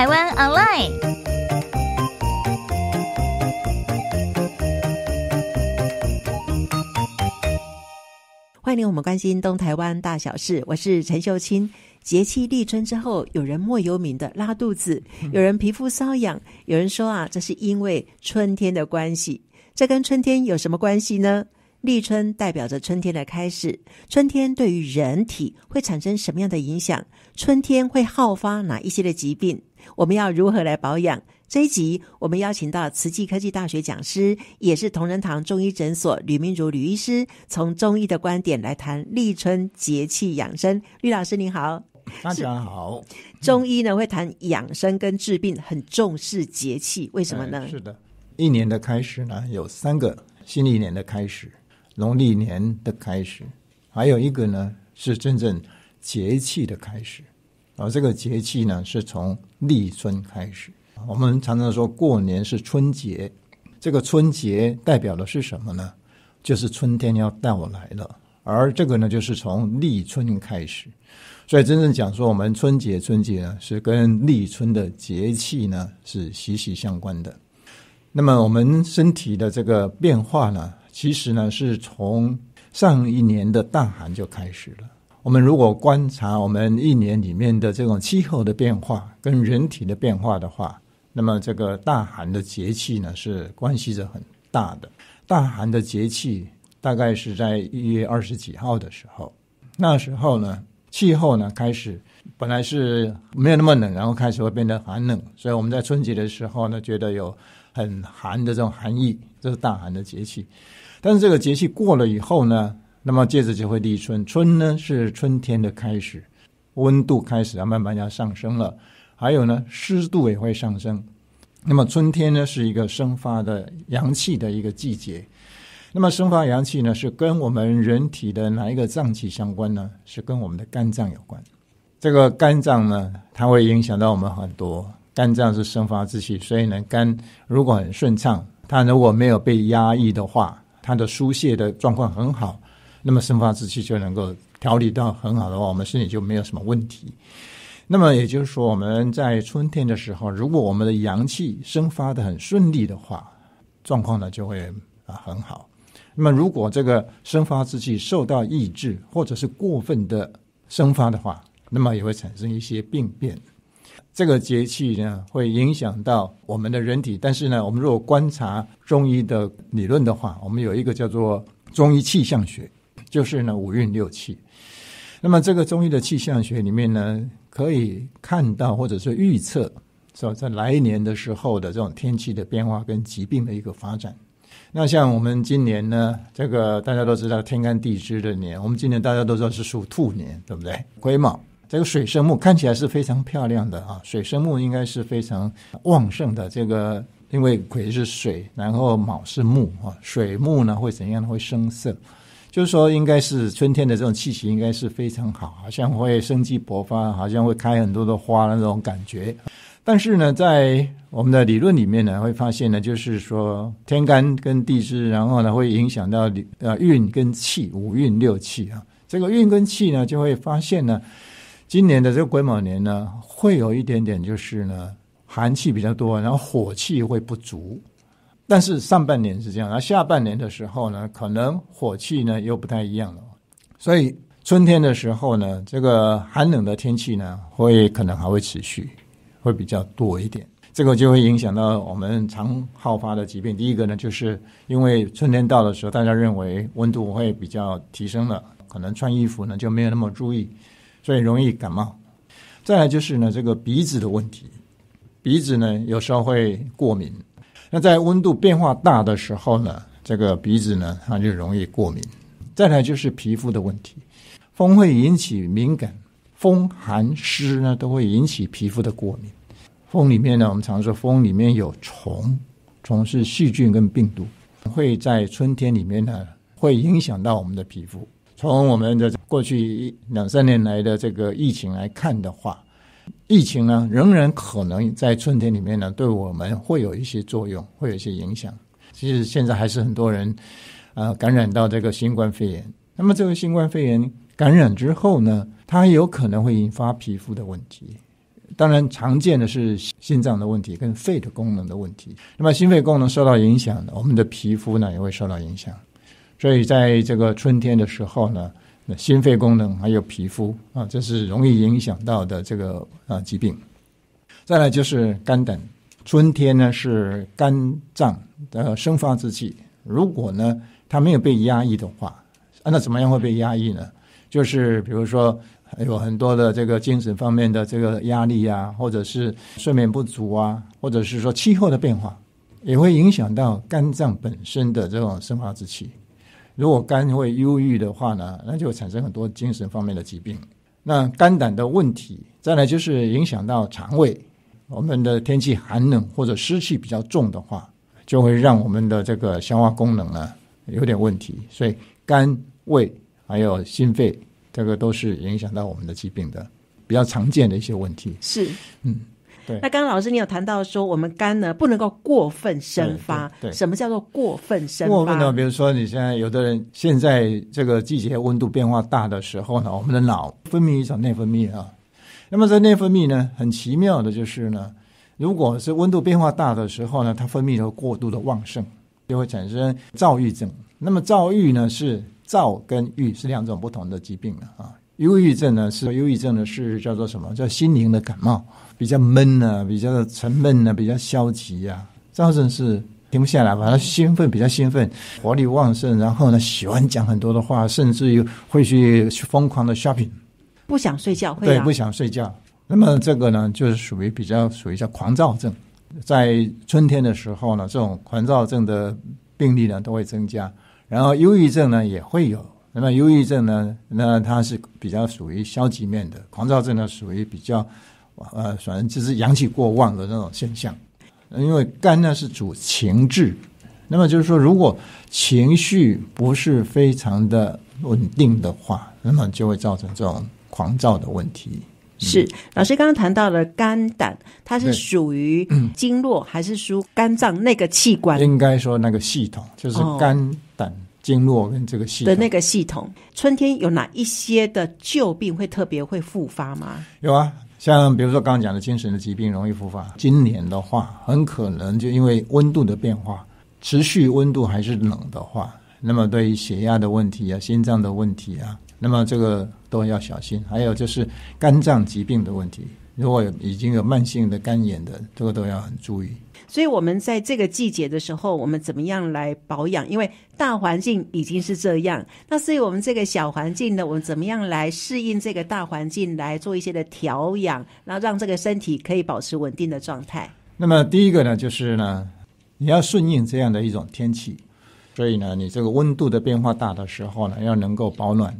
台湾 online，欢迎我们关心东台湾大小事。我是陈秀清。节气立春之后，有人莫有名的拉肚子，有人皮肤瘙痒，有人说啊，这是因为春天的关系。这跟春天有什么关系呢？立春代表着春天的开始，春天对于人体会产生什么样的影响？春天会好发哪一些的疾病？我们要如何来保养？这一集我们邀请到慈济科技大学讲师，也是同仁堂中医诊所吕明如吕医师，从中医的观点来谈立春节气养生。吕老师您好，大家好。中医呢会谈养生跟治病，很重视节气，为什么呢？是的，一年的开始呢，有三个新一年的开始。农历年的开始，还有一个呢是真正节气的开始，而这个节气呢是从立春开始。我们常常说过年是春节，这个春节代表的是什么呢？就是春天要到来了。而这个呢，就是从立春开始。所以真正讲说，我们春节春节呢，是跟立春的节气呢是息息相关的。那么我们身体的这个变化呢？其实呢，是从上一年的大寒就开始了。我们如果观察我们一年里面的这种气候的变化跟人体的变化的话，那么这个大寒的节气呢是关系着很大的。大寒的节气大概是在一月二十几号的时候，那时候呢气候呢开始本来是没有那么冷，然后开始会变得寒冷，所以我们在春节的时候呢觉得有很寒的这种寒意。这是大寒的节气，但是这个节气过了以后呢，那么接着就会立春。春呢是春天的开始，温度开始要慢慢要上升了，还有呢湿度也会上升。那么春天呢是一个生发的阳气的一个季节。那么生发阳气呢是跟我们人体的哪一个脏器相关呢？是跟我们的肝脏有关。这个肝脏呢，它会影响到我们很多。肝脏是生发之气，所以呢肝如果很顺畅。它如果没有被压抑的话，它的疏泄的状况很好，那么生发之气就能够调理到很好的话，我们身体就没有什么问题。那么也就是说，我们在春天的时候，如果我们的阳气生发的很顺利的话，状况呢就会啊很好。那么如果这个生发之气受到抑制，或者是过分的生发的话，那么也会产生一些病变。这个节气呢，会影响到我们的人体。但是呢，我们如果观察中医的理论的话，我们有一个叫做中医气象学，就是呢五运六气。那么这个中医的气象学里面呢，可以看到或者是预测，说在来年的时候的这种天气的变化跟疾病的一个发展。那像我们今年呢，这个大家都知道天干地支的年，我们今年大家都知道是属兔年，对不对？癸卯。这个水生木看起来是非常漂亮的啊，水生木应该是非常旺盛的。这个因为癸是水，然后卯是木啊，水木呢会怎样？会生色，就是说应该是春天的这种气息应该是非常好，好像会生机勃发，好像会开很多的花那种感觉。但是呢，在我们的理论里面呢，会发现呢，就是说天干跟地支，然后呢会影响到呃运跟气，五运六气啊，这个运跟气呢就会发现呢。今年的这个癸卯年呢，会有一点点，就是呢，寒气比较多，然后火气会不足。但是上半年是这样，然后下半年的时候呢，可能火气呢又不太一样了。所以春天的时候呢，这个寒冷的天气呢，会可能还会持续，会比较多一点。这个就会影响到我们常好发的疾病。第一个呢，就是因为春天到的时候，大家认为温度会比较提升了，可能穿衣服呢就没有那么注意。所以容易感冒。再来就是呢，这个鼻子的问题，鼻子呢有时候会过敏。那在温度变化大的时候呢，这个鼻子呢它就容易过敏。再来就是皮肤的问题，风会引起敏感，风寒湿呢都会引起皮肤的过敏。风里面呢，我们常说风里面有虫，虫是细菌跟病毒，会在春天里面呢会影响到我们的皮肤。从我们的过去两三年来的这个疫情来看的话，疫情呢仍然可能在春天里面呢，对我们会有一些作用，会有一些影响。其实现在还是很多人啊感染到这个新冠肺炎。那么这个新冠肺炎感染之后呢，它有可能会引发皮肤的问题。当然，常见的是心脏的问题跟肺的功能的问题。那么心肺功能受到影响我们的皮肤呢也会受到影响。所以，在这个春天的时候呢，心肺功能还有皮肤啊，这是容易影响到的这个啊疾病。再来就是肝胆，春天呢是肝脏的生发之气。如果呢它没有被压抑的话，那怎么样会被压抑呢？就是比如说有很多的这个精神方面的这个压力啊，或者是睡眠不足啊，或者是说气候的变化，也会影响到肝脏本身的这种生发之气。如果肝会忧郁的话呢，那就产生很多精神方面的疾病。那肝胆的问题，再来就是影响到肠胃。我们的天气寒冷或者湿气比较重的话，就会让我们的这个消化功能呢有点问题。所以肝、胃还有心肺，这个都是影响到我们的疾病的比较常见的一些问题。是，嗯。那刚刚老师，你有谈到说，我们肝呢不能够过分生发。对，什么叫做过分生发？过分呢，比如说你现在有的人，现在这个季节温度变化大的时候呢，我们的脑分泌一种内分泌啊。那么这内分泌呢，很奇妙的就是呢，如果是温度变化大的时候呢，它分泌的过度的旺盛，就会产生躁郁症。那么躁郁呢，是躁跟郁是两种不同的疾病啊。忧郁症呢，是忧郁症呢是叫做什么叫心灵的感冒？比较闷呢，比较的沉闷呢，比较消极呀。躁症是停不下来，反正兴奋，比较兴奋，活力旺盛。然后呢，喜欢讲很多的话，甚至于会去疯狂的 shopping，不想睡觉。对，不想睡觉。那么这个呢，就是属于比较属于叫狂躁症。在春天的时候呢，这种狂躁症的病例呢都会增加。然后忧郁症呢也会有。那么忧郁症呢，那它是比较属于消极面的，狂躁症呢属于比较。呃，反正就是阳气过旺的那种现象，因为肝呢是主情志，那么就是说，如果情绪不是非常的稳定的话，那么就会造成这种狂躁的问题。是老师刚刚谈到了肝胆，它是属于经络还是属肝脏那个器官？应该说那个系统，就是肝胆经络跟这个系统、的那个系统。春天有哪一些的旧病会特别会复发吗？有啊。像比如说刚刚讲的精神的疾病容易复发，今年的话很可能就因为温度的变化，持续温度还是冷的话，那么对于血压的问题啊、心脏的问题啊，那么这个都要小心。还有就是肝脏疾病的问题。如果已经有慢性的肝炎的，这个都要很注意。所以，我们在这个季节的时候，我们怎么样来保养？因为大环境已经是这样，那所以我们这个小环境呢，我们怎么样来适应这个大环境，来做一些的调养，然后让这个身体可以保持稳定的状态。那么，第一个呢，就是呢，你要顺应这样的一种天气，所以呢，你这个温度的变化大的时候呢，要能够保暖。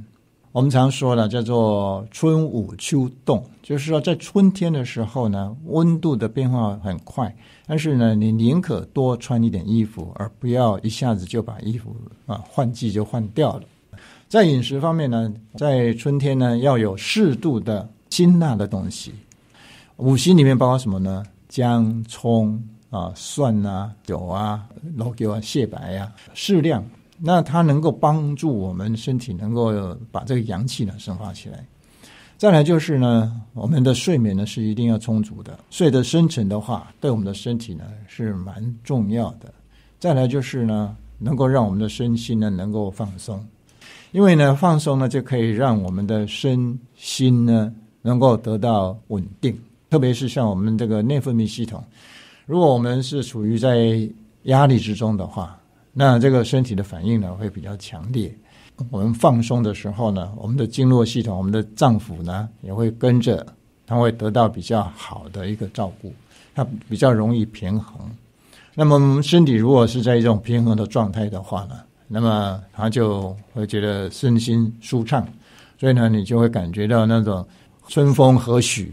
我们常说的叫做“春捂秋冻”，就是说在春天的时候呢，温度的变化很快，但是呢，你宁可多穿一点衣服，而不要一下子就把衣服啊换季就换掉了。在饮食方面呢，在春天呢，要有适度的辛辣的东西。五行里面包括什么呢？姜、葱啊、蒜啊、酒啊、老酒啊、蟹白呀，适量。那它能够帮助我们身体能够把这个阳气呢生发起来。再来就是呢，我们的睡眠呢是一定要充足的，睡得深沉的话，对我们的身体呢是蛮重要的。再来就是呢，能够让我们的身心呢能够放松，因为呢放松呢就可以让我们的身心呢能够得到稳定，特别是像我们这个内分泌系统，如果我们是处于在压力之中的话。那这个身体的反应呢，会比较强烈。我们放松的时候呢，我们的经络系统、我们的脏腑呢，也会跟着，它会得到比较好的一个照顾，它比较容易平衡。那么我们身体如果是在一种平衡的状态的话呢，那么它就会觉得身心舒畅。所以呢，你就会感觉到那种春风和煦，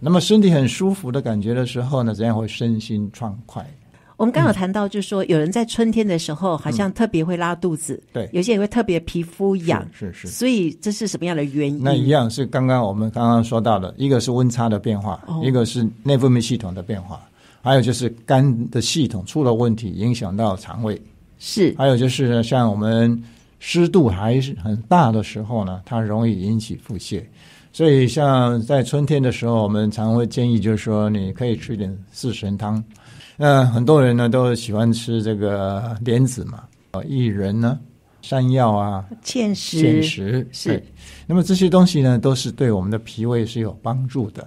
那么身体很舒服的感觉的时候呢，这样会身心畅快。我们刚好谈到，就是说，有人在春天的时候，好像特别会拉肚子，对，有些人会特别皮肤痒，是是，所以这是什么样的原因？那一样是刚刚我们刚刚说到的，一个是温差的变化，一个是内分泌系统的变化，还有就是肝的系统出了问题，影响到肠胃，是，还有就是像我们湿度还是很大的时候呢，它容易引起腹泻，所以像在春天的时候，我们常会建议，就是说，你可以吃点四神汤。那很多人呢都喜欢吃这个莲子嘛，啊，薏仁呢，山药啊，芡实，芡实是，那么这些东西呢，都是对我们的脾胃是有帮助的。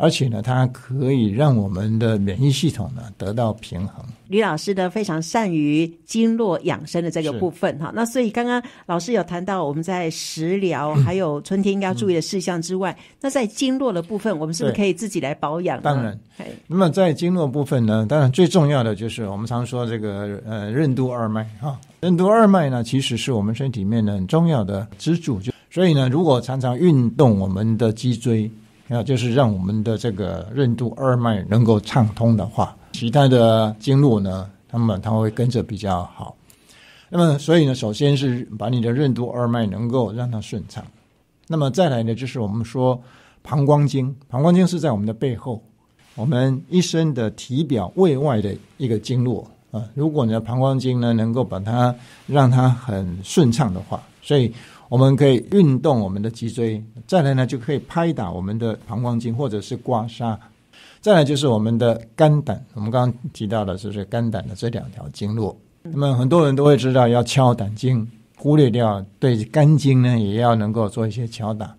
而且呢，它可以让我们的免疫系统呢得到平衡。李老师呢非常善于经络养生的这个部分哈，那所以刚刚老师有谈到我们在食疗还有春天应该要注意的事项之外，那在经络的部分，我们是不是可以自己来保养？当然，那么在经络部分呢，当然最重要的就是我们常说这个呃任督二脉哈，任督二脉呢其实是我们身体里面的很重要的支柱，就所以呢，如果常常运动我们的脊椎。那就是让我们的这个任督二脉能够畅通的话，其他的经络呢，那么它会跟着比较好。那么，所以呢，首先是把你的任督二脉能够让它顺畅。那么，再来呢，就是我们说膀胱经，膀胱经是在我们的背后，我们一身的体表胃外的一个经络啊。如果你的膀胱经呢，能够把它让它很顺畅的话，所以。我们可以运动我们的脊椎，再来呢就可以拍打我们的膀胱经或者是刮痧，再来就是我们的肝胆。我们刚刚提到的就是肝胆的这两条经络。那么很多人都会知道要敲胆经，忽略掉对肝经呢，也要能够做一些敲打。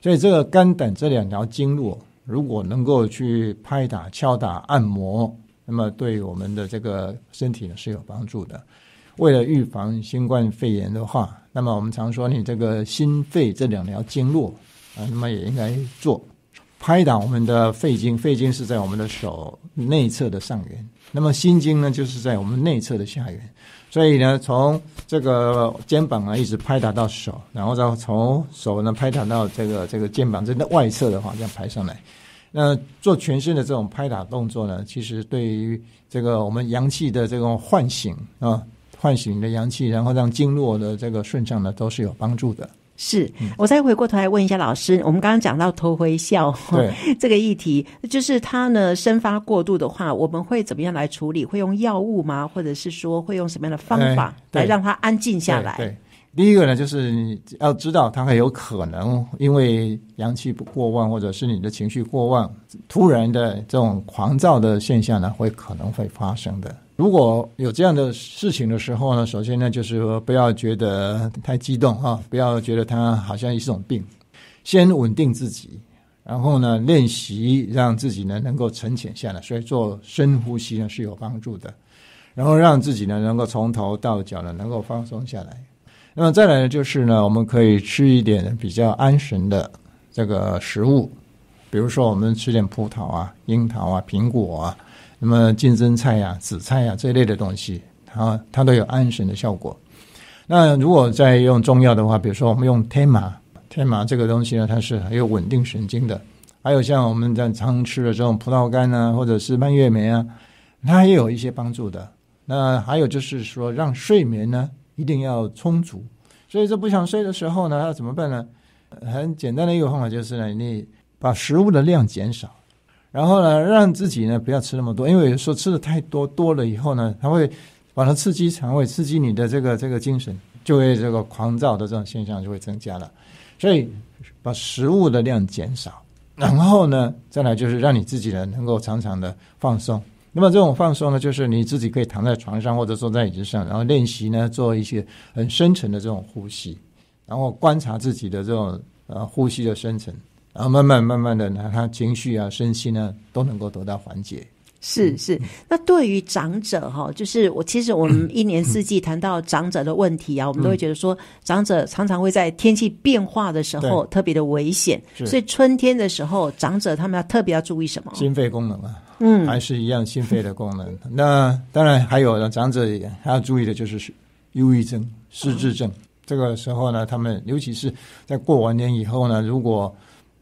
所以这个肝胆这两条经络，如果能够去拍打、敲打、按摩，那么对我们的这个身体呢是有帮助的。为了预防新冠肺炎的话。那么我们常说你这个心肺这两条经络啊，那么也应该做拍打我们的肺经。肺经是在我们的手内侧的上缘，那么心经呢，就是在我们内侧的下缘。所以呢，从这个肩膀啊，一直拍打到手，然后再从手呢拍打到这个这个肩膀这的外侧的话，这样拍上来。那做全身的这种拍打动作呢，其实对于这个我们阳气的这种唤醒啊。唤醒你的阳气，然后让经络的这个顺畅呢，都是有帮助的。是我再回过头来问一下老师，我们刚刚讲到头回笑 这个议题，就是它呢生发过度的话，我们会怎么样来处理？会用药物吗？或者是说会用什么样的方法来让它安静下来？对，第一个呢，就是你要知道它还有可能因为阳气不过旺，或者是你的情绪过旺，突然的这种狂躁的现象呢，会可能会发生的。如果有这样的事情的时候呢，首先呢，就是说不要觉得太激动啊，不要觉得它好像一种病，先稳定自己，然后呢，练习让自己呢能够沉潜下来，所以做深呼吸呢是有帮助的，然后让自己呢能够从头到脚呢能够放松下来。那么再来呢，就是呢，我们可以吃一点比较安神的这个食物，比如说我们吃点葡萄啊、樱桃啊、苹果啊。那么，金针菜呀、紫菜啊这一类的东西，它它都有安神的效果。那如果再用中药的话，比如说我们用天麻，天麻这个东西呢，它是很有稳定神经的。还有像我们在常吃的这种葡萄干啊，或者是蔓越莓啊，它也有一些帮助的。那还有就是说，让睡眠呢一定要充足。所以，这不想睡的时候呢，要怎么办呢？很简单的一个方法就是呢，你把食物的量减少。然后呢，让自己呢不要吃那么多，因为有时候吃的太多多了以后呢，它会把它刺激肠胃，刺激你的这个这个精神，就会这个狂躁的这种现象就会增加了。所以把食物的量减少，然后呢，再来就是让你自己呢能够常常的放松。那么这种放松呢，就是你自己可以躺在床上或者坐在椅子上，然后练习呢做一些很深层的这种呼吸，然后观察自己的这种呃呼吸的深层。然后慢慢慢慢的，那他情绪啊、身心呢都能够得到缓解。是是，那对于长者哈，就是我其实我们一年四季谈到长者的问题啊，我们都会觉得说，长者常常会在天气变化的时候特别的危险。所以春天的时候，长者他们要特别要注意什么？心肺功能啊，嗯，还是一样心肺的功能。那当然还有呢，长者还要注意的就是忧郁症、失智症。这个时候呢，他们尤其是在过完年以后呢，如果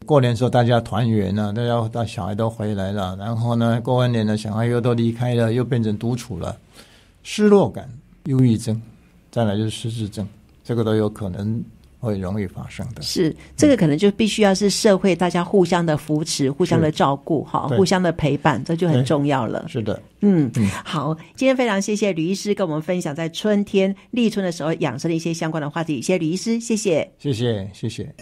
过年的时候，大家团圆了，大家、大小孩都回来了。然后呢，过完年了，小孩又都离开了，又变成独处了，失落感、忧郁症，再来就是失智症，这个都有可能会容易发生的是这个，可能就必须要是社会大家互相的扶持、互相的照顾，哈，互相的陪伴，这就很重要了。是的，嗯，好，今天非常谢谢吕医师跟我们分享在春天立春的时候养生的一些相关的话题，谢谢吕医师，谢谢，谢谢，谢谢。